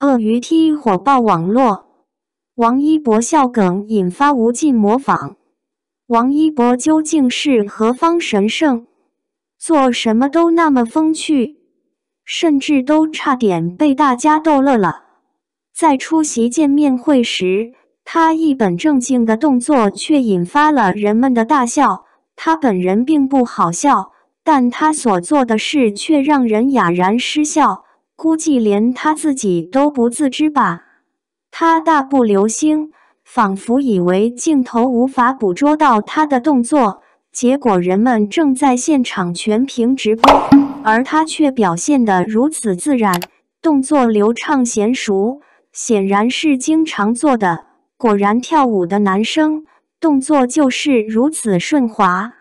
鳄鱼踢火爆网络，王一博笑梗引发无尽模仿。王一博究竟是何方神圣？做什么都那么风趣，甚至都差点被大家逗乐了。在出席见面会时，他一本正经的动作却引发了人们的大笑。他本人并不好笑，但他所做的事却让人哑然失笑。估计连他自己都不自知吧。他大步流星，仿佛以为镜头无法捕捉到他的动作。结果人们正在现场全屏直播，而他却表现得如此自然，动作流畅娴熟，显然是经常做的。果然，跳舞的男生动作就是如此顺滑。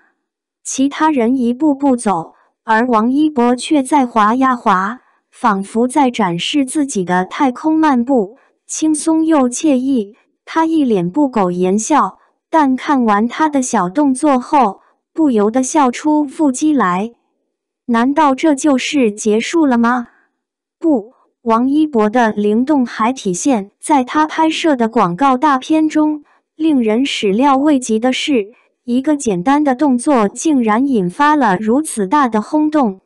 其他人一步步走，而王一博却在滑呀滑。仿佛在展示自己的太空漫步，轻松又惬意。他一脸不苟言笑，但看完他的小动作后，不由得笑出腹肌来。难道这就是结束了吗？不，王一博的灵动还体现在他拍摄的广告大片中。令人始料未及的是，一个简单的动作竟然引发了如此大的轰动。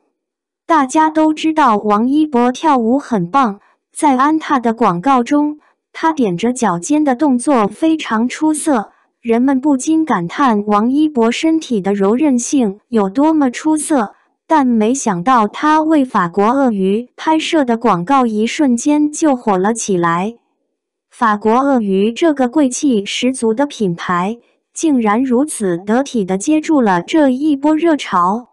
大家都知道王一博跳舞很棒，在安踏的广告中，他踮着脚尖的动作非常出色，人们不禁感叹王一博身体的柔韧性有多么出色。但没想到他为法国鳄鱼拍摄的广告，一瞬间就火了起来。法国鳄鱼这个贵气十足的品牌，竟然如此得体的接住了这一波热潮。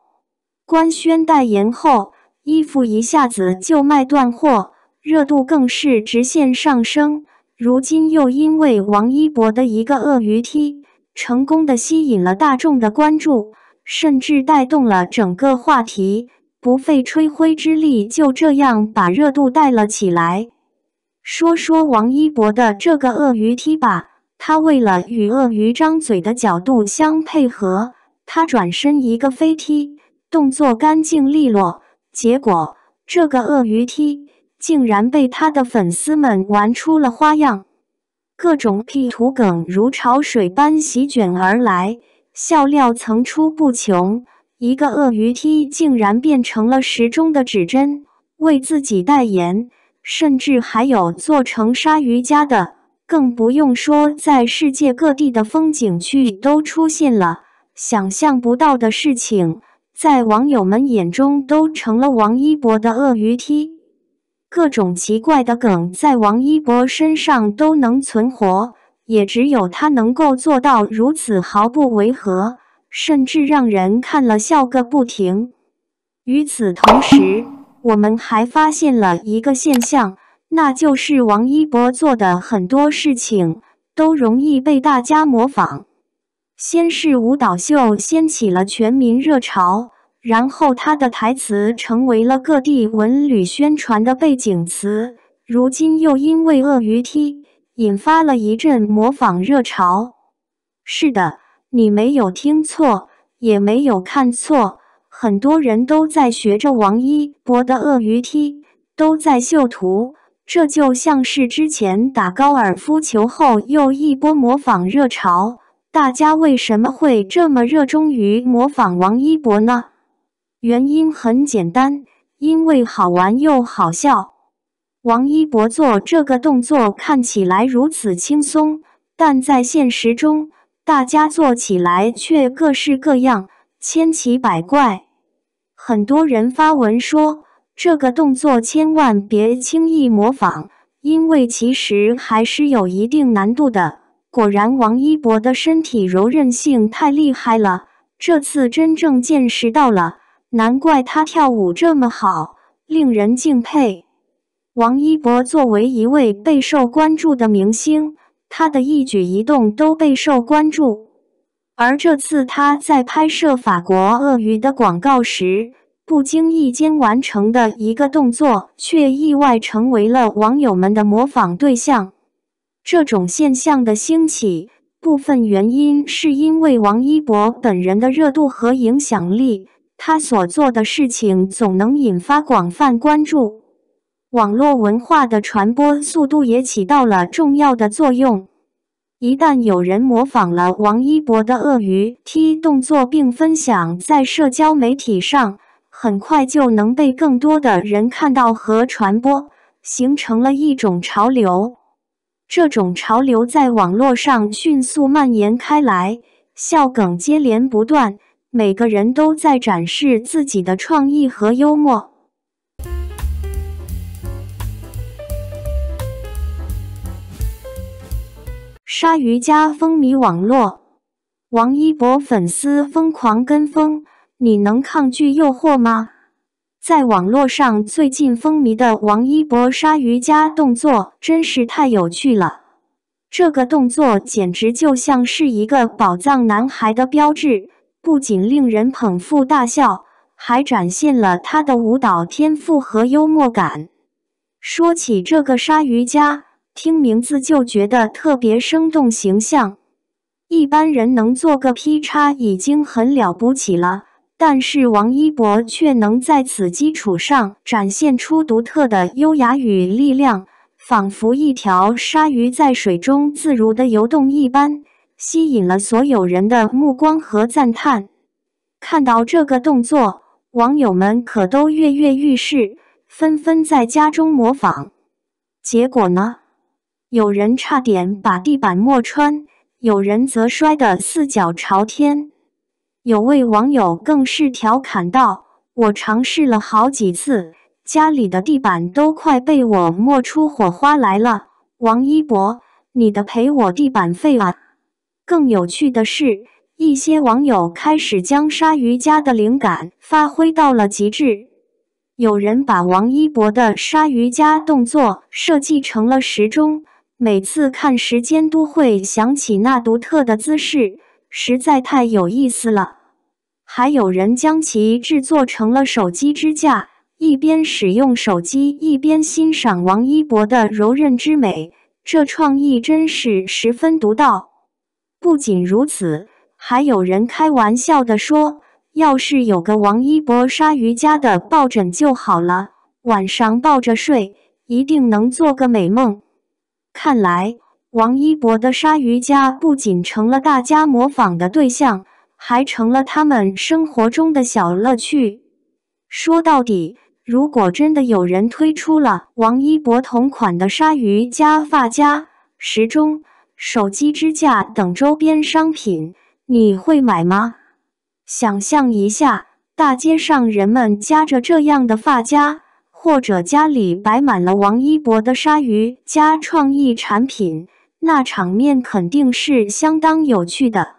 官宣代言后，衣服一下子就卖断货，热度更是直线上升。如今又因为王一博的一个鳄鱼踢，成功的吸引了大众的关注，甚至带动了整个话题，不费吹灰之力就这样把热度带了起来。说说王一博的这个鳄鱼踢吧，他为了与鳄鱼张嘴的角度相配合，他转身一个飞踢。动作干净利落，结果这个鳄鱼踢竟然被他的粉丝们玩出了花样，各种 P 图梗如潮水般席卷而来，笑料层出不穷。一个鳄鱼踢竟然变成了时钟的指针，为自己代言，甚至还有做成鲨鱼夹的，更不用说在世界各地的风景区都出现了想象不到的事情。在网友们眼中，都成了王一博的鳄鱼踢。各种奇怪的梗在王一博身上都能存活，也只有他能够做到如此毫不违和，甚至让人看了笑个不停。与此同时，我们还发现了一个现象，那就是王一博做的很多事情都容易被大家模仿。先是舞蹈秀掀起了全民热潮，然后他的台词成为了各地文旅宣传的背景词。如今又因为鳄鱼踢引发了一阵模仿热潮。是的，你没有听错，也没有看错，很多人都在学着王一博的鳄鱼踢，都在秀图。这就像是之前打高尔夫球后又一波模仿热潮。大家为什么会这么热衷于模仿王一博呢？原因很简单，因为好玩又好笑。王一博做这个动作看起来如此轻松，但在现实中，大家做起来却各式各样，千奇百怪。很多人发文说，这个动作千万别轻易模仿，因为其实还是有一定难度的。果然，王一博的身体柔韧性太厉害了。这次真正见识到了，难怪他跳舞这么好，令人敬佩。王一博作为一位备受关注的明星，他的一举一动都备受关注。而这次他在拍摄法国鳄鱼的广告时，不经意间完成的一个动作，却意外成为了网友们的模仿对象。这种现象的兴起，部分原因是因为王一博本人的热度和影响力。他所做的事情总能引发广泛关注。网络文化的传播速度也起到了重要的作用。一旦有人模仿了王一博的“鳄鱼踢”动作并分享在社交媒体上，很快就能被更多的人看到和传播，形成了一种潮流。这种潮流在网络上迅速蔓延开来，笑梗接连不断，每个人都在展示自己的创意和幽默。鲨鱼夹风靡网络，王一博粉丝疯狂跟风，你能抗拒诱惑吗？在网络上最近风靡的王一博鲨鱼夹动作真是太有趣了！这个动作简直就像是一个宝藏男孩的标志，不仅令人捧腹大笑，还展现了他的舞蹈天赋和幽默感。说起这个鲨鱼夹，听名字就觉得特别生动形象。一般人能做个劈叉已经很了不起了。但是王一博却能在此基础上展现出独特的优雅与力量，仿佛一条鲨鱼在水中自如的游动一般，吸引了所有人的目光和赞叹。看到这个动作，网友们可都跃跃欲试，纷纷在家中模仿。结果呢？有人差点把地板磨穿，有人则摔得四脚朝天。有位网友更是调侃道：“我尝试了好几次，家里的地板都快被我磨出火花来了。”王一博，你的赔我地板费啊！更有趣的是，一些网友开始将鲨鱼夹的灵感发挥到了极致，有人把王一博的鲨鱼夹动作设计成了时钟，每次看时间都会想起那独特的姿势。实在太有意思了，还有人将其制作成了手机支架，一边使用手机一边欣赏王一博的柔韧之美，这创意真是十分独到。不仅如此，还有人开玩笑地说：“要是有个王一博鲨鱼夹的抱枕就好了，晚上抱着睡，一定能做个美梦。”看来。王一博的鲨鱼夹不仅成了大家模仿的对象，还成了他们生活中的小乐趣。说到底，如果真的有人推出了王一博同款的鲨鱼夹、发夹、时钟、手机支架等周边商品，你会买吗？想象一下，大街上人们夹着这样的发夹，或者家里摆满了王一博的鲨鱼夹创意产品。那场面肯定是相当有趣的。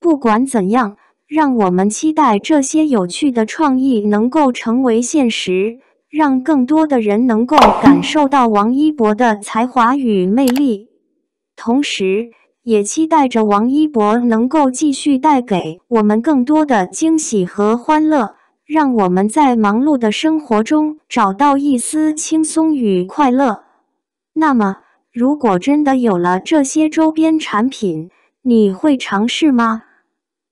不管怎样，让我们期待这些有趣的创意能够成为现实，让更多的人能够感受到王一博的才华与魅力。同时，也期待着王一博能够继续带给我们更多的惊喜和欢乐，让我们在忙碌的生活中找到一丝轻松与快乐。那么，如果真的有了这些周边产品，你会尝试吗？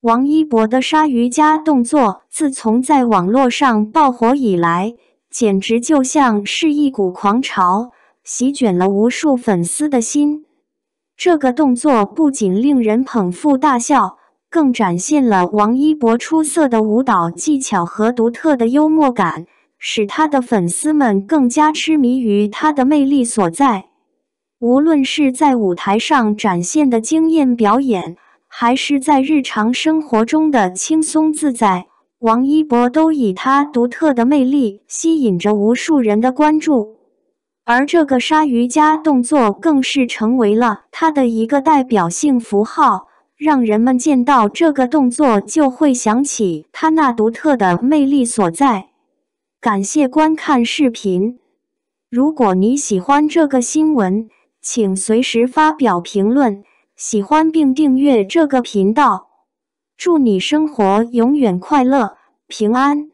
王一博的鲨鱼夹动作自从在网络上爆火以来，简直就像是一股狂潮，席卷了无数粉丝的心。这个动作不仅令人捧腹大笑，更展现了王一博出色的舞蹈技巧和独特的幽默感，使他的粉丝们更加痴迷于他的魅力所在。无论是在舞台上展现的惊艳表演，还是在日常生活中的轻松自在，王一博都以他独特的魅力吸引着无数人的关注。而这个鲨鱼夹动作更是成为了他的一个代表性符号，让人们见到这个动作就会想起他那独特的魅力所在。感谢观看视频，如果你喜欢这个新闻。请随时发表评论，喜欢并订阅这个频道。祝你生活永远快乐、平安。